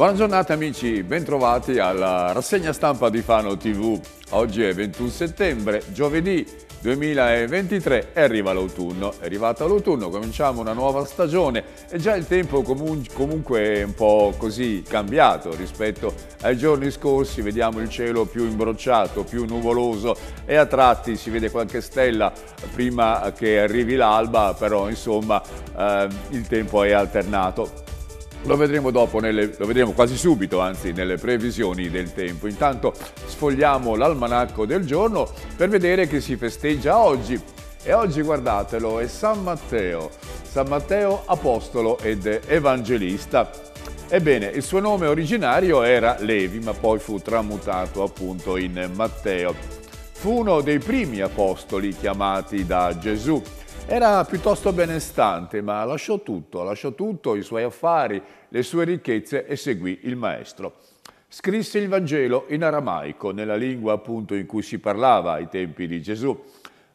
Buona giornata amici, bentrovati alla rassegna stampa di Fano TV. Oggi è 21 settembre, giovedì 2023 e arriva l'autunno, è arrivato l'autunno, cominciamo una nuova stagione e già il tempo comun comunque è un po' così cambiato rispetto ai giorni scorsi, vediamo il cielo più imbrocciato, più nuvoloso e a tratti si vede qualche stella prima che arrivi l'alba, però insomma eh, il tempo è alternato. Lo vedremo dopo, nelle, lo vedremo quasi subito, anzi, nelle previsioni del tempo. Intanto sfogliamo l'almanacco del giorno per vedere che si festeggia oggi. E oggi, guardatelo, è San Matteo. San Matteo apostolo ed evangelista. Ebbene, il suo nome originario era Levi, ma poi fu tramutato appunto in Matteo. Fu uno dei primi apostoli chiamati da Gesù era piuttosto benestante, ma lasciò tutto, lasciò tutto, i suoi affari, le sue ricchezze e seguì il maestro. Scrisse il Vangelo in aramaico, nella lingua appunto in cui si parlava ai tempi di Gesù.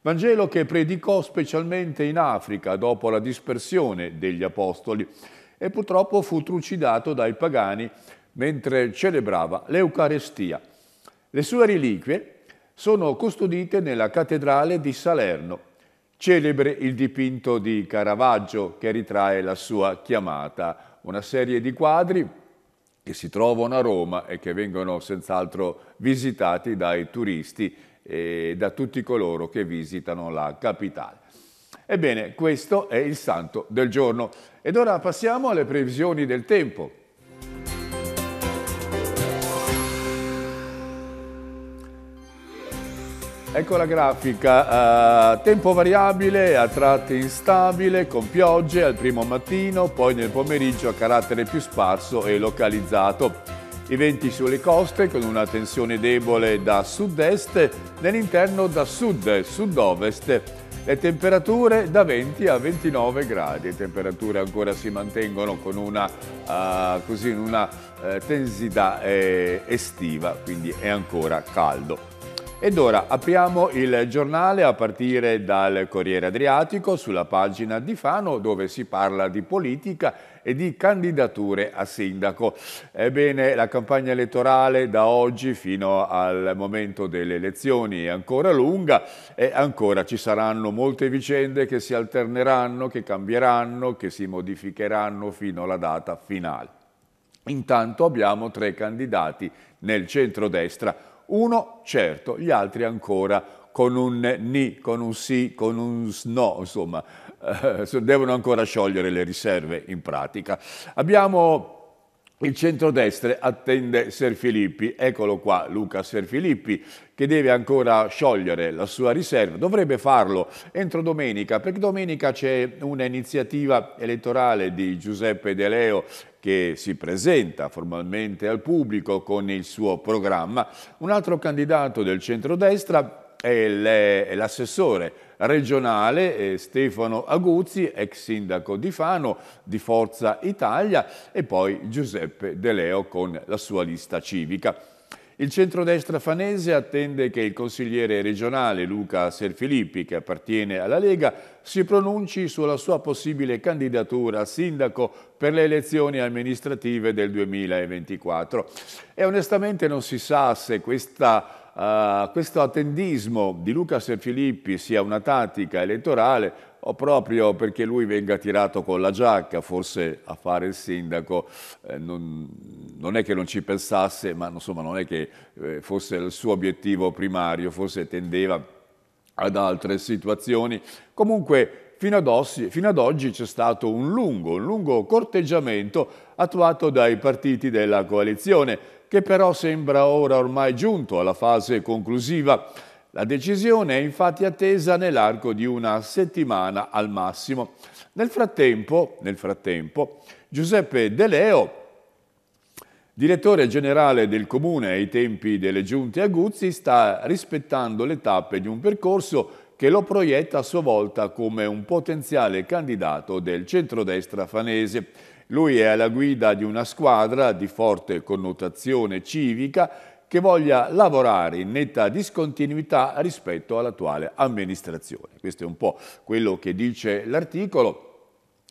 Vangelo che predicò specialmente in Africa dopo la dispersione degli apostoli e purtroppo fu trucidato dai pagani mentre celebrava l'Eucarestia. Le sue reliquie sono custodite nella cattedrale di Salerno Celebre il dipinto di Caravaggio che ritrae la sua chiamata, una serie di quadri che si trovano a Roma e che vengono senz'altro visitati dai turisti e da tutti coloro che visitano la capitale. Ebbene, questo è il santo del giorno. Ed ora passiamo alle previsioni del tempo. Ecco la grafica, uh, tempo variabile, a tratti instabile, con piogge al primo mattino, poi nel pomeriggio a carattere più sparso e localizzato. I venti sulle coste con una tensione debole da sud-est, nell'interno da sud, sud-ovest. Le temperature da 20 a 29 gradi, le temperature ancora si mantengono con una, uh, così, una uh, tensità eh, estiva, quindi è ancora caldo. Ed ora apriamo il giornale a partire dal Corriere Adriatico sulla pagina di Fano dove si parla di politica e di candidature a sindaco. Ebbene, la campagna elettorale da oggi fino al momento delle elezioni è ancora lunga e ancora ci saranno molte vicende che si alterneranno, che cambieranno, che si modificheranno fino alla data finale. Intanto abbiamo tre candidati nel centrodestra, uno certo, gli altri ancora con un ni, con un sì, con un no, insomma, eh, devono ancora sciogliere le riserve in pratica. Abbiamo il centrodestra attende Serfilippi, eccolo qua Luca Serfilippi che deve ancora sciogliere la sua riserva, dovrebbe farlo entro domenica perché domenica c'è un'iniziativa elettorale di Giuseppe De Leo che si presenta formalmente al pubblico con il suo programma, un altro candidato del centrodestra è l'assessore regionale eh, Stefano Aguzzi, ex sindaco di Fano di Forza Italia e poi Giuseppe De Leo con la sua lista civica. Il centrodestra fanese attende che il consigliere regionale Luca Serfilippi, che appartiene alla Lega, si pronunci sulla sua possibile candidatura a sindaco per le elezioni amministrative del 2024. E onestamente non si sa se questa uh, questo attendismo di Lucas e Filippi sia una tattica elettorale o proprio perché lui venga tirato con la giacca, forse a fare il sindaco, eh, non, non, è che non ci pensasse, ma insomma non è che eh, fosse il suo obiettivo primario, forse tendeva ad altre situazioni. Comunque fino ad, ossi, fino ad oggi c'è stato un lungo, un lungo corteggiamento attuato dai partiti della coalizione che però sembra ora ormai giunto alla fase conclusiva. La decisione è infatti attesa nell'arco di una settimana al massimo. Nel frattempo, nel frattempo Giuseppe De Leo Direttore generale del Comune ai tempi delle giunte Aguzzi sta rispettando le tappe di un percorso che lo proietta a sua volta come un potenziale candidato del centrodestra fanese. Lui è alla guida di una squadra di forte connotazione civica che voglia lavorare in netta discontinuità rispetto all'attuale amministrazione. Questo è un po' quello che dice l'articolo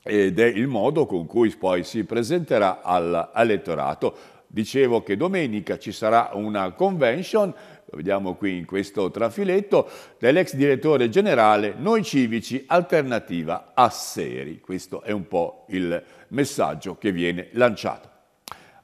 ed è il modo con cui poi si presenterà all'elettorato. Dicevo che domenica ci sarà una convention, lo vediamo qui in questo trafiletto, dell'ex direttore generale Noi Civici Alternativa a Seri. Questo è un po' il messaggio che viene lanciato.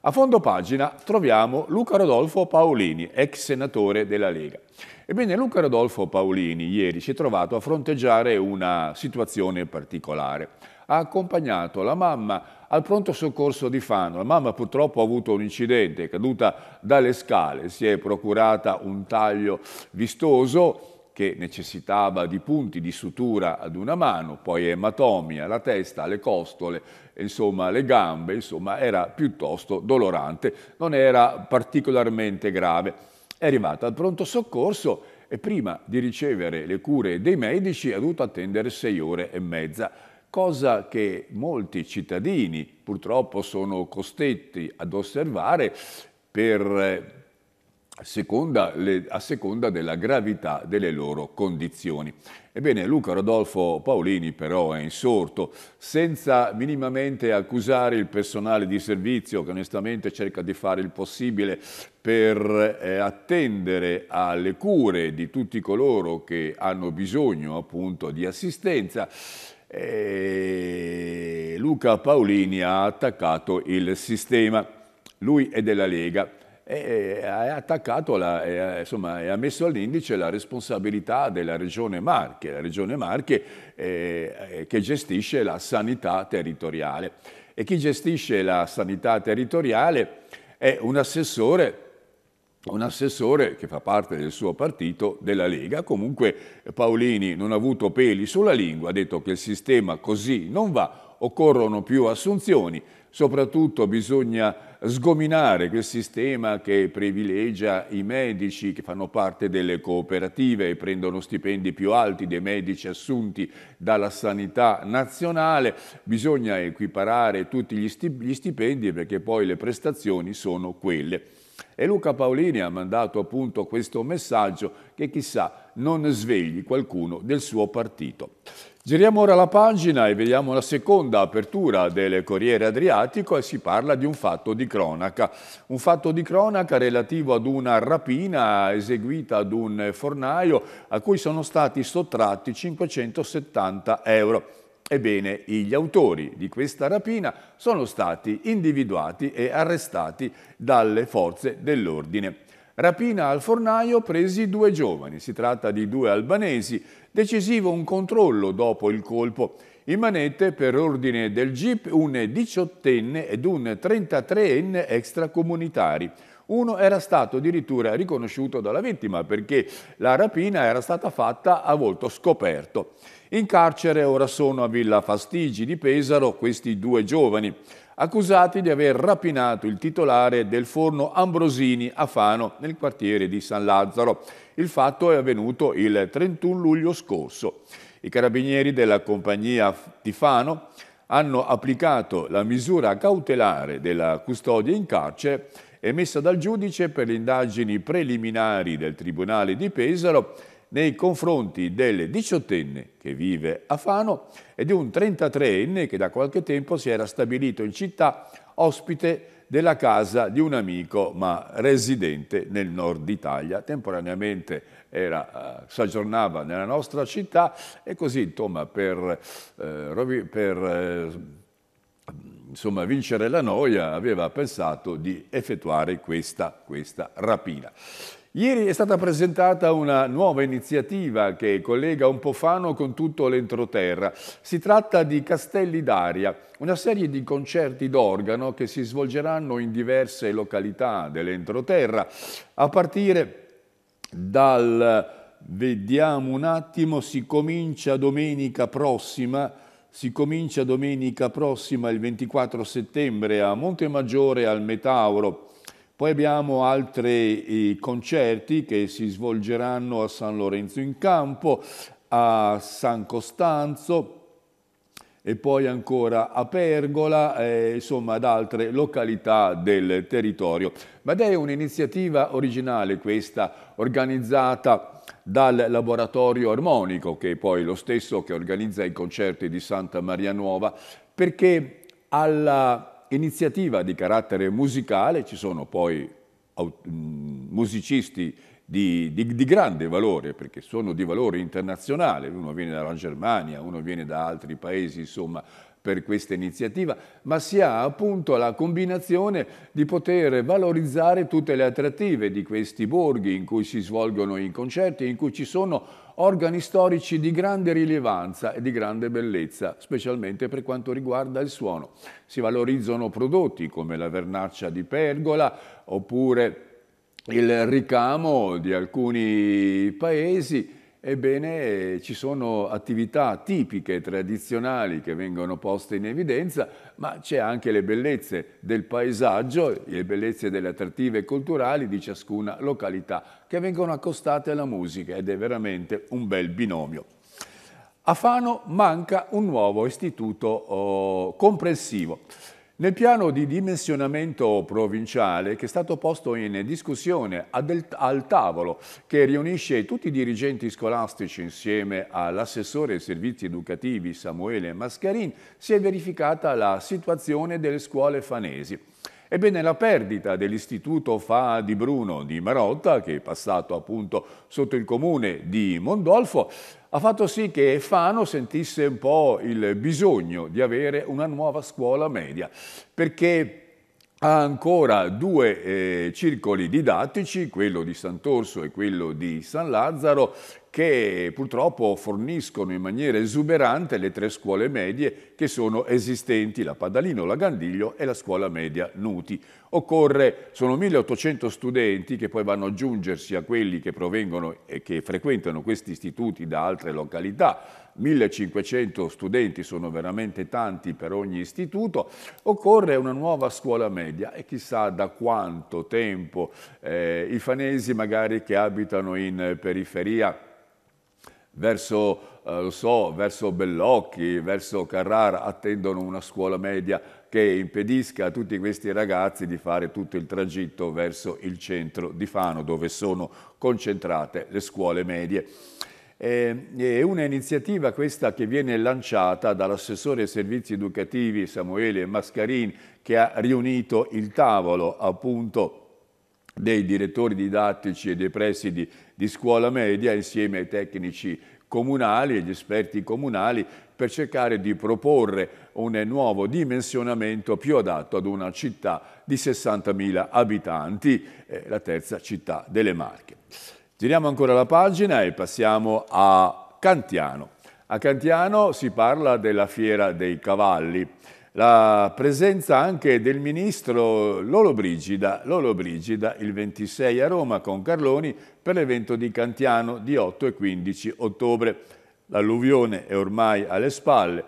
A fondo pagina troviamo Luca Rodolfo Paolini, ex senatore della Lega. Ebbene, Luca Rodolfo Paolini ieri si è trovato a fronteggiare una situazione particolare. Ha accompagnato la mamma al pronto soccorso di Fano. La mamma purtroppo ha avuto un incidente, è caduta dalle scale, si è procurata un taglio vistoso che necessitava di punti di sutura ad una mano, poi ematomi alla testa, alle costole, insomma alle gambe, insomma era piuttosto dolorante, non era particolarmente grave. È arrivata al pronto soccorso e prima di ricevere le cure dei medici ha dovuto attendere sei ore e mezza, cosa che molti cittadini purtroppo sono costretti ad osservare per eh, seconda, le, a seconda della gravità delle loro condizioni. Ebbene, Luca Rodolfo Paolini però è insorto, senza minimamente accusare il personale di servizio che onestamente cerca di fare il possibile per eh, attendere alle cure di tutti coloro che hanno bisogno appunto di assistenza. E Luca Paolini ha attaccato il sistema, lui è della Lega e ha attaccato, la, e, eh, insomma, e ha messo all'indice la responsabilità della Regione Marche, la Regione Marche eh, eh, che gestisce la sanità territoriale. E chi gestisce la sanità territoriale è un assessore un assessore che fa parte del suo partito, della Lega. Comunque Paolini non ha avuto peli sulla lingua, ha detto che il sistema così non va, occorrono più assunzioni soprattutto bisogna sgominare quel sistema che privilegia i medici che fanno parte delle cooperative e prendono stipendi più alti dei medici assunti dalla sanità nazionale, bisogna equiparare tutti gli stipendi perché poi le prestazioni sono quelle. E Luca Paolini ha mandato appunto questo messaggio che chissà non svegli qualcuno del suo partito. Giriamo ora la pagina e vediamo la seconda apertura del Corriere Adriatico e si parla di un fatto di cronaca. Un fatto di cronaca relativo ad una rapina eseguita ad un fornaio a cui sono stati sottratti 570 euro. Ebbene, gli autori di questa rapina sono stati individuati e arrestati dalle forze dell'ordine. Rapina al fornaio presi due giovani, si tratta di due albanesi, decisivo un controllo dopo il colpo. In manette per ordine del GIP un diciottenne ed un trentatreenne extracomunitari. Uno era stato addirittura riconosciuto dalla vittima perché la rapina era stata fatta a volto scoperto. In carcere ora sono a Villa Fastigi di Pesaro questi due giovani accusati di aver rapinato il titolare del forno Ambrosini a Fano, nel quartiere di San Lazzaro. Il fatto è avvenuto il 31 luglio scorso. I carabinieri della compagnia di Fano hanno applicato la misura cautelare della custodia in carcere emessa dal giudice per le indagini preliminari del Tribunale di Pesaro nei confronti del diciottenne che vive a Fano e di un 33enne che da qualche tempo si era stabilito in città ospite della casa di un amico ma residente nel nord Italia. Temporaneamente era, uh, eh, soggiornava nella nostra città e così insomma, per, uh, per uh, insomma, vincere la noia aveva pensato di effettuare questa, questa rapina. Ieri è stata presentata una nuova iniziativa che collega un po' Fano con tutto l'entroterra. Si tratta di Castelli d'Aria, una serie di concerti d'organo che si svolgeranno in diverse località dell'entroterra, a partire dal... Vediamo un attimo, si comincia domenica prossima, si comincia domenica prossima il 24 settembre a Montemaggiore al Metauro, poi abbiamo altri concerti che si svolgeranno a San Lorenzo in Campo, a San Costanzo e poi ancora a Pergola, eh, insomma ad altre località del territorio. Ma è un'iniziativa originale questa, organizzata dal Laboratorio Armonico, che è poi lo stesso che organizza i concerti di Santa Maria Nuova, perché alla iniziativa di carattere musicale, ci sono poi mm, musicisti di, di, di, grande valore, perché sono di valore internazionale, uno viene dalla Germania, uno viene da altri paesi, insomma, per questa iniziativa, ma si ha appunto la combinazione di poter valorizzare tutte le attrattive di questi borghi in cui si svolgono i concerti, in cui ci sono organi storici di grande rilevanza e di grande bellezza, specialmente per quanto riguarda il suono. Si valorizzano prodotti come la vernaccia di pergola oppure il ricamo di alcuni paesi Ebbene, ci sono attività tipiche, tradizionali che vengono poste in evidenza, ma c'è anche le bellezze del paesaggio, le bellezze delle attrattive culturali di ciascuna località che vengono accostate alla musica ed è veramente un bel binomio. A Fano manca un nuovo istituto oh, comprensivo. Nel piano di dimensionamento provinciale che è stato posto in discussione al tavolo che riunisce tutti i dirigenti scolastici insieme all'assessore ai servizi educativi Samuele Mascarin si è verificata la situazione delle scuole fanesi. Ebbene, la perdita dell'istituto Fa di Bruno di Marotta, che è passato appunto sotto il comune di Mondolfo, ha fatto sì che Fano sentisse un po' il bisogno di avere una nuova scuola media, perché ha ancora due eh, circoli didattici, quello di Sant'Orso e quello di San Lazzaro, che purtroppo forniscono in maniera esuberante le tre scuole medie che sono esistenti, la Padalino, la Gandiglio e la scuola media Nuti. Occorre, sono 1800 studenti che poi vanno ad aggiungersi a quelli che provengono e che frequentano questi istituti da altre località, 1500 studenti sono veramente tanti per ogni istituto, occorre una nuova scuola media e chissà da quanto tempo eh, i fanesi magari che abitano in periferia verso, eh, so, verso Bellocchi, verso Carrara, attendono una scuola media che impedisca a tutti questi ragazzi di fare tutto il tragitto verso il centro di Fano, dove sono concentrate le scuole medie. È un'iniziativa questa che viene lanciata dall'assessore ai servizi educativi Samuele Mascarini che ha riunito il tavolo appunto dei direttori didattici e dei presidi di scuola media insieme ai tecnici comunali e gli esperti comunali per cercare di proporre un nuovo dimensionamento più adatto ad una città di 60.000 abitanti, eh, la terza città delle Marche. Giriamo ancora la pagina e passiamo a Cantiano. A Cantiano si parla della Fiera dei Cavalli la presenza anche del ministro Lolo Brigida il 26 a Roma con Carloni per l'evento di Cantiano di 8 e 15 ottobre. L'alluvione è ormai alle spalle,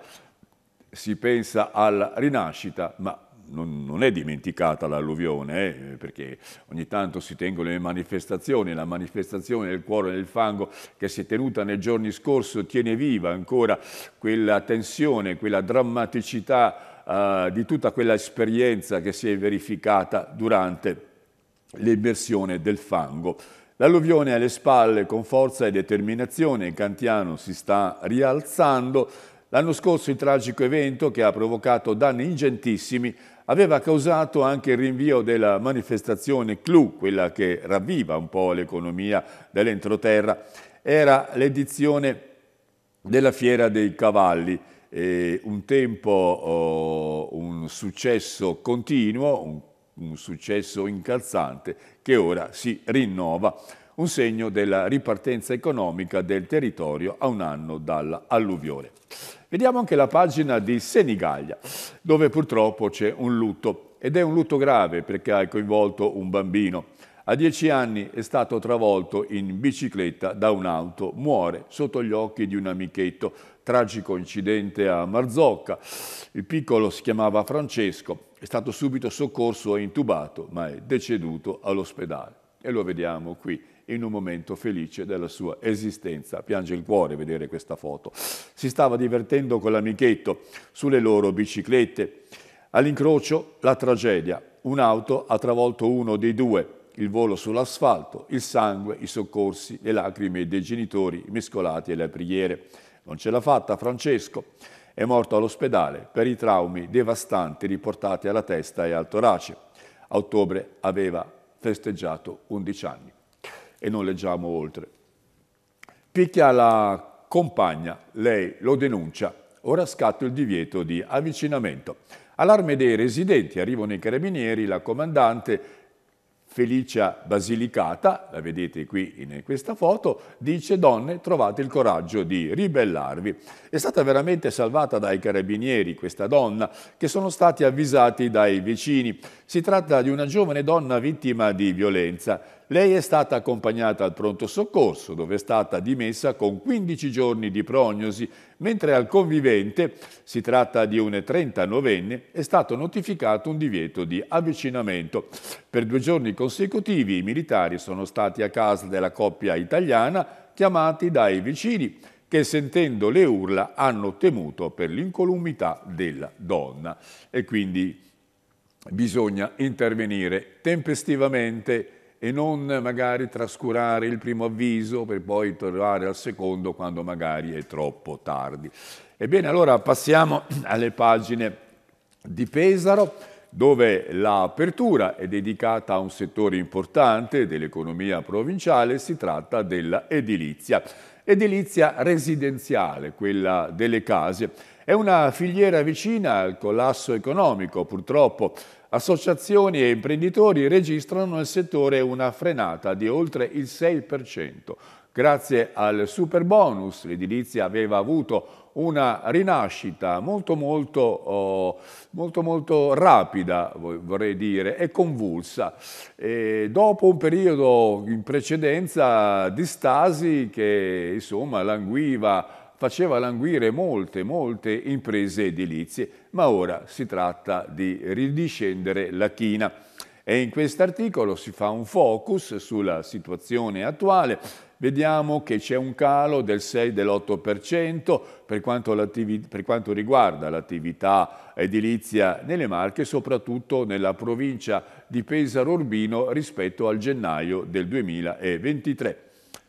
si pensa alla rinascita, ma non, non è dimenticata l'alluvione, eh, perché ogni tanto si tengono le manifestazioni, la manifestazione del cuore nel fango che si è tenuta nei giorni scorsi tiene viva ancora quella tensione, quella drammaticità eh, di tutta quella esperienza che si è verificata durante l'immersione del fango. L'alluvione alle spalle con forza e determinazione, il Cantiano si sta rialzando. L'anno scorso il tragico evento che ha provocato danni ingentissimi aveva causato anche il rinvio della manifestazione CLU, quella che ravviva un po' l'economia dell'entroterra. Era l'edizione della Fiera dei Cavalli eh, un tempo oh, un successo continuo, un, un successo incalzante che ora si rinnova, un segno della ripartenza economica del territorio a un anno dall'alluvione. Vediamo anche la pagina di Senigallia, dove purtroppo c'è un lutto ed è un lutto grave perché ha coinvolto un bambino. A dieci anni è stato travolto in bicicletta da un'auto, muore sotto gli occhi di un amichetto tragico incidente a Marzocca. Il piccolo si chiamava Francesco, è stato subito soccorso e intubato, ma è deceduto all'ospedale. E lo vediamo qui in un momento felice della sua esistenza. Piange il cuore vedere questa foto. Si stava divertendo con l'amichetto sulle loro biciclette. All'incrocio la tragedia. Un'auto ha travolto uno dei due, il volo sull'asfalto, il sangue, i soccorsi, le lacrime dei genitori mescolati alle preghiere. Non ce l'ha fatta Francesco, è morto all'ospedale per i traumi devastanti riportati alla testa e al torace. A ottobre aveva festeggiato 11 anni. E non leggiamo oltre. Picchia la compagna, lei lo denuncia. Ora scatto il divieto di avvicinamento. Allarme dei residenti, arrivano i carabinieri, la comandante Felicia Basilicata, la vedete qui in questa foto, dice donne trovate il coraggio di ribellarvi. È stata veramente salvata dai carabinieri questa donna che sono stati avvisati dai vicini. Si tratta di una giovane donna vittima di violenza lei è stata accompagnata al pronto soccorso, dove è stata dimessa con 15 giorni di prognosi, mentre al convivente, si tratta di un 39enne, è stato notificato un divieto di avvicinamento. Per due giorni consecutivi i militari sono stati a casa della coppia italiana, chiamati dai vicini, che sentendo le urla hanno temuto per l'incolumità della donna. E quindi bisogna intervenire tempestivamente e non magari trascurare il primo avviso per poi tornare al secondo quando magari è troppo tardi. Ebbene, allora passiamo alle pagine di Pesaro dove l'apertura è dedicata a un settore importante dell'economia provinciale, si tratta dell'edilizia. Edilizia residenziale, quella delle case, è una filiera vicina al collasso economico, purtroppo. Associazioni e imprenditori registrano nel settore una frenata di oltre il 6%, Grazie al super bonus l'edilizia aveva avuto una rinascita molto molto, oh, molto molto, rapida, vorrei dire, e convulsa. E dopo un periodo in precedenza di stasi che insomma languiva, faceva languire molte, molte imprese edilizie, ma ora si tratta di ridiscendere la china. E in quest'articolo si fa un focus sulla situazione attuale vediamo che c'è un calo del 6-8% per, per quanto riguarda l'attività edilizia nelle Marche, soprattutto nella provincia di Pesaro-Urbino rispetto al gennaio del 2023.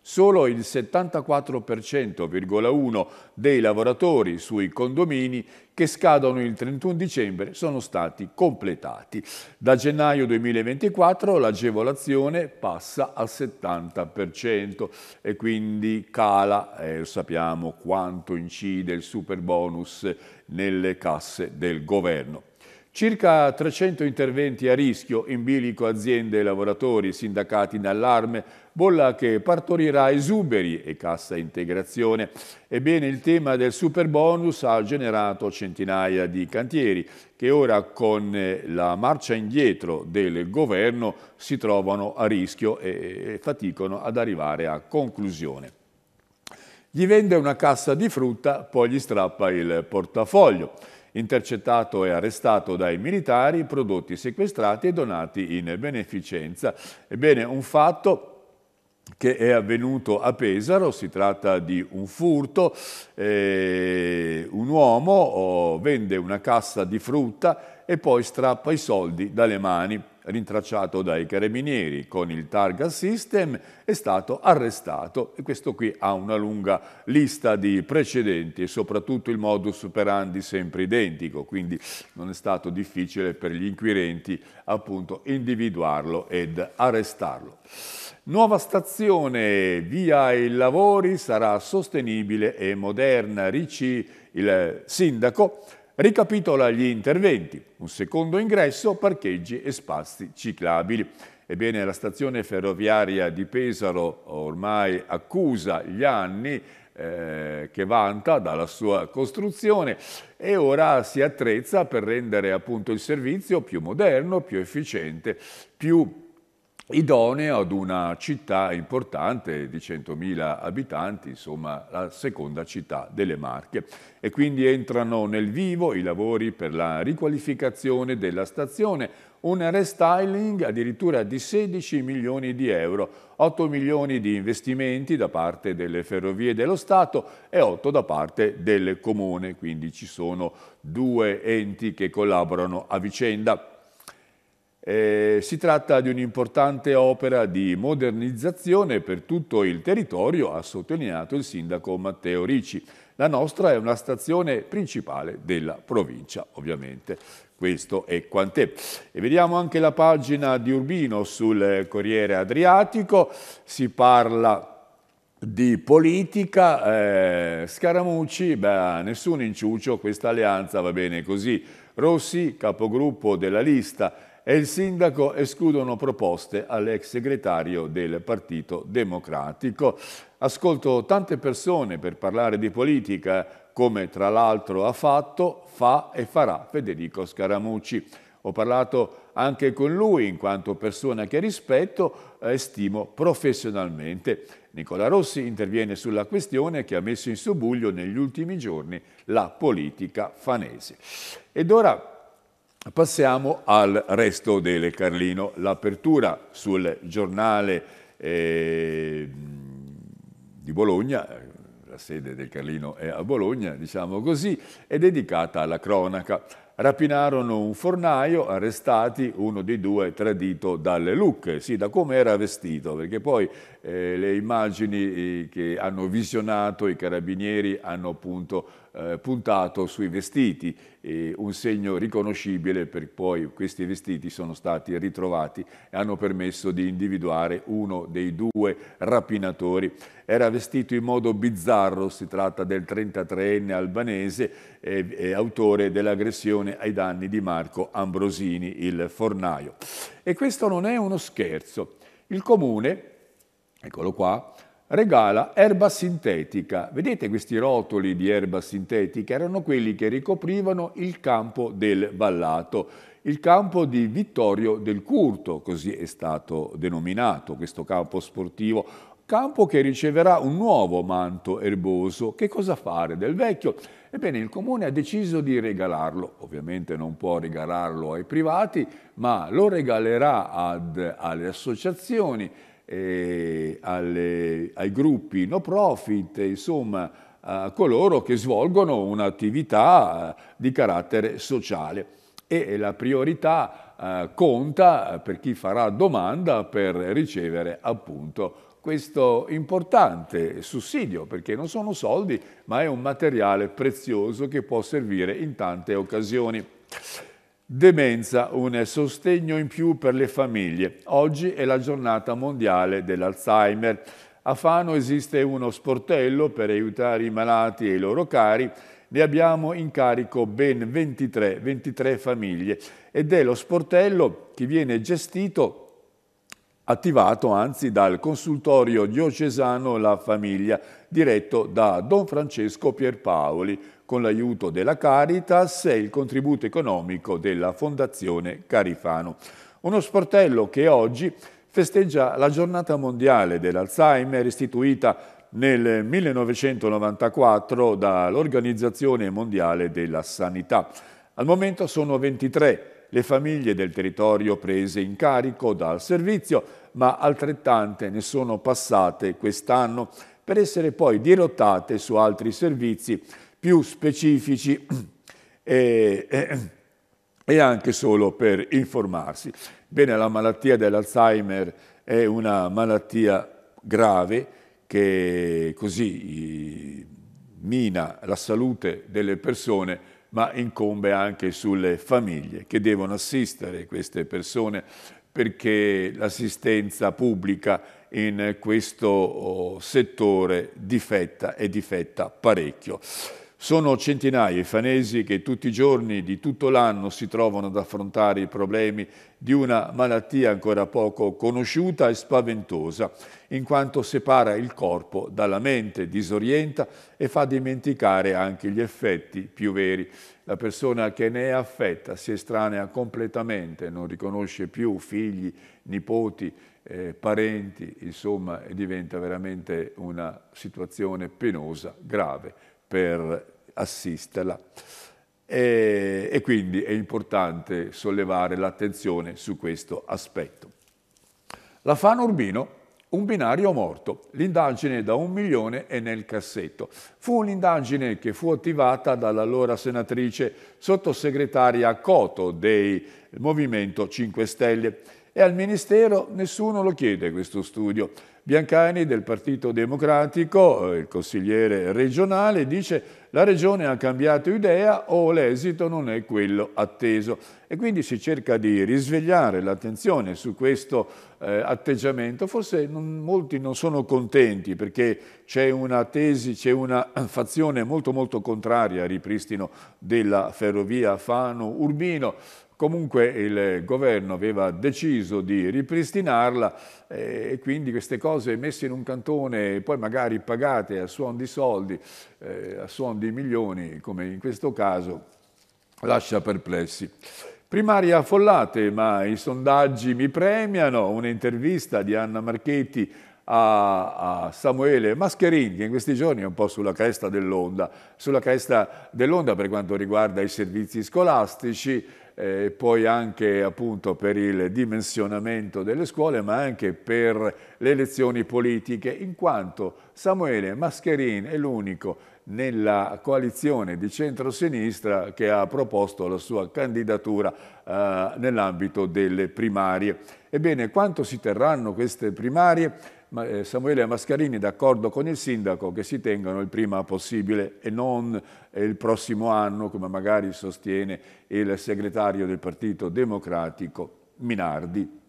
Solo il 74,1% dei lavoratori sui condomini che scadono il 31 dicembre sono stati completati. Da gennaio 2024 l'agevolazione passa al 70% e quindi cala, eh, sappiamo quanto incide il super bonus nelle casse del governo. Circa 300 interventi a rischio, in bilico aziende, e lavoratori, sindacati in allarme, bolla che partorirà esuberi e cassa integrazione. Ebbene, il tema del super bonus ha generato centinaia di cantieri che ora con eh, la marcia indietro del governo si trovano a rischio e faticano ad arrivare a conclusione. Gli vende una cassa di frutta, poi gli strappa il portafoglio intercettato e arrestato dai militari, prodotti sequestrati e donati in beneficenza. Ebbene, un fatto che è avvenuto a Pesaro, si tratta di un furto, eh, un uomo oh, vende una cassa di frutta e poi strappa i soldi dalle mani rintracciato dai carabinieri con il targa system, è stato arrestato e questo qui ha una lunga lista di precedenti e soprattutto il modus operandi sempre identico, quindi non è stato difficile per gli inquirenti appunto individuarlo ed arrestarlo. Nuova stazione via i lavori sarà sostenibile e moderna, Ricci il sindaco Ricapitola gli interventi, un secondo ingresso, parcheggi e spazi ciclabili. Ebbene, la stazione ferroviaria di Pesaro ormai accusa gli anni eh, che vanta dalla sua costruzione e ora si attrezza per rendere appunto il servizio più moderno, più efficiente, più idoneo ad una città importante di 100.000 abitanti, insomma la seconda città delle Marche. E quindi entrano nel vivo i lavori per la riqualificazione della stazione, un restyling addirittura di 16 milioni di euro, 8 milioni di investimenti da parte delle ferrovie dello Stato e 8 da parte del Comune, quindi ci sono due enti che collaborano a vicenda. Eh, si tratta di un'importante opera di modernizzazione per tutto il territorio, ha sottolineato il sindaco Matteo Ricci. La nostra è una stazione principale della provincia, ovviamente. Questo è quant'è. E vediamo anche la pagina di Urbino sul Corriere Adriatico. Si parla di politica, eh, Scaramucci, beh, nessun inciuccio, questa alleanza va bene così. Rossi, capogruppo della lista, e il sindaco escludono proposte all'ex segretario del Partito Democratico. Ascolto tante persone per parlare di politica, come tra l'altro ha fatto, fa e farà Federico Scaramucci. Ho parlato anche con lui in quanto persona che rispetto e eh, stimo professionalmente. Nicola Rossi interviene sulla questione che ha messo in subuglio negli ultimi giorni la politica fanese. Ed ora Passiamo al resto delle Carlino, l'apertura sul giornale eh, di Bologna, la sede del Carlino è a Bologna, diciamo così, è dedicata alla cronaca. Rapinarono un fornaio, arrestati uno dei due tradito dalle lucche, sì, da come era vestito, perché poi eh, le immagini che hanno visionato i carabinieri hanno appunto eh, puntato sui vestiti, eh, un segno riconoscibile perché poi questi vestiti sono stati ritrovati e hanno permesso di individuare uno dei due rapinatori. Era vestito in modo bizzarro, si tratta del 33enne albanese, autore dell'aggressione ai danni di Marco Ambrosini, il fornaio. E questo non è uno scherzo. Il comune eccolo qua, regala erba sintetica. Vedete questi rotoli di erba sintetica? Erano quelli che ricoprivano il campo del vallato, il campo di Vittorio del Curto, così è stato denominato questo campo sportivo, campo che riceverà un nuovo manto erboso. Che cosa fare del vecchio? Ebbene, il comune ha deciso di regalarlo, ovviamente non può regalarlo ai privati, ma lo regalerà ad, alle associazioni eh, alle, ai gruppi no profit, insomma a coloro che svolgono un'attività eh, di carattere sociale e la priorità eh, conta per chi farà domanda per ricevere appunto questo importante sussidio, perché non sono soldi, ma è un materiale prezioso che può servire in tante occasioni. Demenza, un sostegno in più per le famiglie. Oggi è la giornata mondiale dell'Alzheimer. A Fano esiste uno sportello per aiutare i malati e i loro cari. Ne abbiamo in carico ben 23, 23 famiglie ed è lo sportello che viene gestito attivato anzi dal consultorio diocesano La Famiglia, diretto da Don Francesco Pierpaoli, con l'aiuto della Caritas e il contributo economico della Fondazione Carifano. Uno sportello che oggi festeggia la giornata mondiale dell'Alzheimer istituita nel 1994 dall'Organizzazione Mondiale della Sanità. Al momento sono 23 le famiglie del territorio prese in carico dal servizio, ma altrettante ne sono passate quest'anno per essere poi dirottate su altri servizi più specifici e, e, eh, eh, e anche solo per informarsi. Bene, la malattia dell'Alzheimer è una malattia grave che così eh, mina la salute delle persone ma incombe anche sulle famiglie che devono assistere queste persone perché l'assistenza pubblica in questo oh, settore difetta e difetta parecchio. Sono centinaia i fanesi che tutti i giorni di tutto l'anno si trovano ad affrontare i problemi di una malattia ancora poco conosciuta e spaventosa, in quanto separa il corpo dalla mente, disorienta e fa dimenticare anche gli effetti più veri. La persona che ne è affetta si estranea completamente, non riconosce più figli, nipoti, eh, parenti, insomma diventa veramente una situazione penosa, grave per assisterla. E, e quindi è importante sollevare l'attenzione su questo aspetto. La Fano Urbino un binario morto. L'indagine da un milione è nel cassetto. Fu un'indagine che fu attivata dall'allora senatrice sottosegretaria Coto del Movimento 5 Stelle e al Ministero nessuno lo chiede questo studio. Biancani del Partito Democratico, eh, il consigliere regionale, dice la regione ha cambiato idea o l'esito non è quello atteso. E quindi si cerca di risvegliare l'attenzione su questo eh, atteggiamento. Forse non, molti non sono contenti perché c'è una tesi, c'è una fazione molto molto contraria al ripristino della ferrovia Fano-Urbino. Comunque il governo aveva deciso di ripristinarla eh, e quindi queste cose messe in un cantone e poi magari pagate a suon di soldi, eh, a suon di milioni, come in questo caso, lascia perplessi. Primarie affollate, ma i sondaggi mi premiano. Un'intervista di Anna Marchetti a, a, Samuele Mascherin, che in questi giorni è un po' sulla cresta dell'onda, sulla cresta dell'onda per quanto riguarda i servizi scolastici, eh, poi anche appunto per il dimensionamento delle scuole, ma anche per le elezioni politiche, in quanto Samuele Mascherin è l'unico nella coalizione di centrosinistra che ha proposto la sua candidatura eh, nell'ambito delle primarie. Ebbene, quanto si terranno queste primarie? Eh, Samuele Mascarini d'accordo con il sindaco che si tengano il prima possibile e non eh, il prossimo anno come magari sostiene il segretario del Partito Democratico Minardi.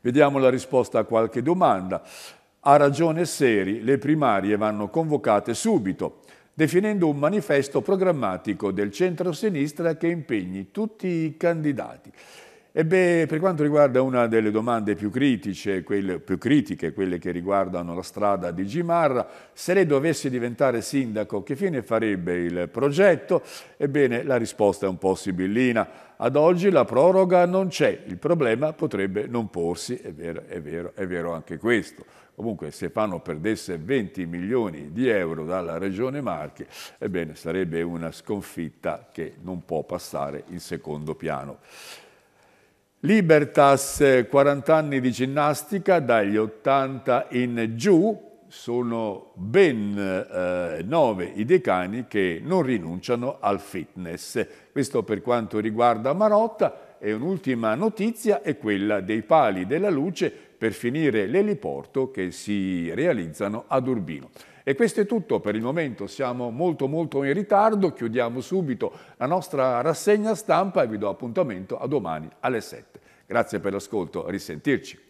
Vediamo la risposta a qualche domanda. Ha ragione Seri, le primarie vanno convocate subito definendo un manifesto programmatico del centro-sinistra che impegni tutti i candidati. Ebbe, per quanto riguarda una delle domande più critiche, quelle, più critiche, quelle che riguardano la strada di Gimarra, se lei dovesse diventare sindaco, che fine farebbe il progetto? Ebbene, la risposta è un po' sibillina. Ad oggi la proroga non c'è, il problema potrebbe non porsi, è vero, è vero, è vero anche questo. Comunque se Stefano perdesse 20 milioni di euro dalla Regione Marche, ebbene sarebbe una sconfitta che non può passare in secondo piano. Libertas, 40 anni di ginnastica dagli 80 in giù, sono ben eh, nove i decani che non rinunciano al fitness. Questo per quanto riguarda Marotta e un'ultima notizia è quella dei pali della luce per finire l'eliporto che si realizzano ad Urbino. E questo è tutto per il momento, siamo molto molto in ritardo, chiudiamo subito la nostra rassegna stampa e vi do appuntamento a domani alle 7. Grazie per l'ascolto, risentirci.